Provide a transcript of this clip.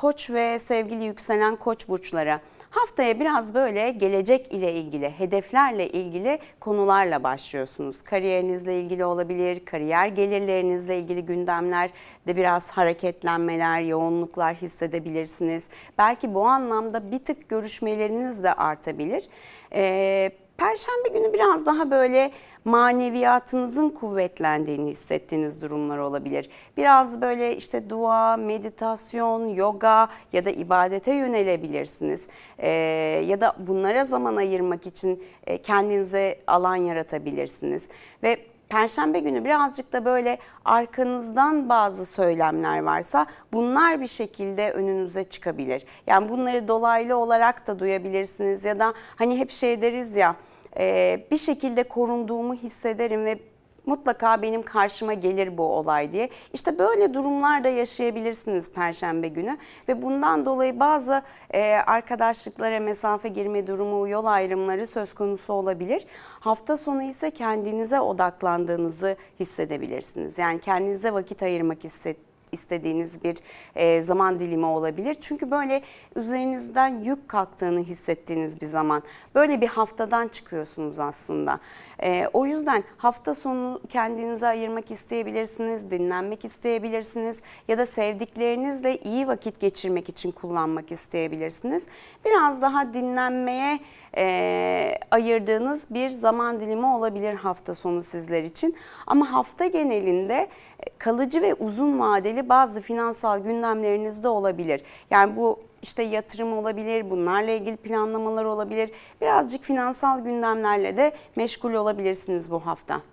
Koç ve sevgili yükselen Koç burçlara. Haftaya biraz böyle gelecek ile ilgili, hedeflerle ilgili konularla başlıyorsunuz. Kariyerinizle ilgili olabilir, kariyer gelirlerinizle ilgili gündemler de biraz hareketlenmeler, yoğunluklar hissedebilirsiniz. Belki bu anlamda bir tık görüşmeleriniz de artabilir. Ee, Perşembe günü biraz daha böyle maneviyatınızın kuvvetlendiğini hissettiğiniz durumlar olabilir. Biraz böyle işte dua, meditasyon, yoga ya da ibadete yönelebilirsiniz. Ee, ya da bunlara zaman ayırmak için e, kendinize alan yaratabilirsiniz. Ve Perşembe günü birazcık da böyle arkanızdan bazı söylemler varsa bunlar bir şekilde önünüze çıkabilir. Yani bunları dolaylı olarak da duyabilirsiniz ya da hani hep şey deriz ya e, bir şekilde korunduğumu hissederim ve mutlaka benim karşıma gelir bu olay diye. İşte böyle durumlarda yaşayabilirsiniz perşembe günü ve bundan dolayı bazı e, arkadaşlıklara mesafe girme durumu, yol ayrımları söz konusu olabilir. Hafta sonu ise kendinize odaklandığınızı hissedebilirsiniz. Yani kendinize vakit ayırmak hissettiğiniz istediğiniz bir e, zaman dilimi olabilir. Çünkü böyle üzerinizden yük kalktığını hissettiğiniz bir zaman. Böyle bir haftadan çıkıyorsunuz aslında. E, o yüzden hafta sonu kendinize ayırmak isteyebilirsiniz, dinlenmek isteyebilirsiniz ya da sevdiklerinizle iyi vakit geçirmek için kullanmak isteyebilirsiniz. Biraz daha dinlenmeye e, ayırdığınız bir zaman dilimi olabilir hafta sonu sizler için. Ama hafta genelinde kalıcı ve uzun vadeli ilgili bazı finansal gündemleriniz de olabilir. Yani bu işte yatırım olabilir, bunlarla ilgili planlamalar olabilir. Birazcık finansal gündemlerle de meşgul olabilirsiniz bu hafta.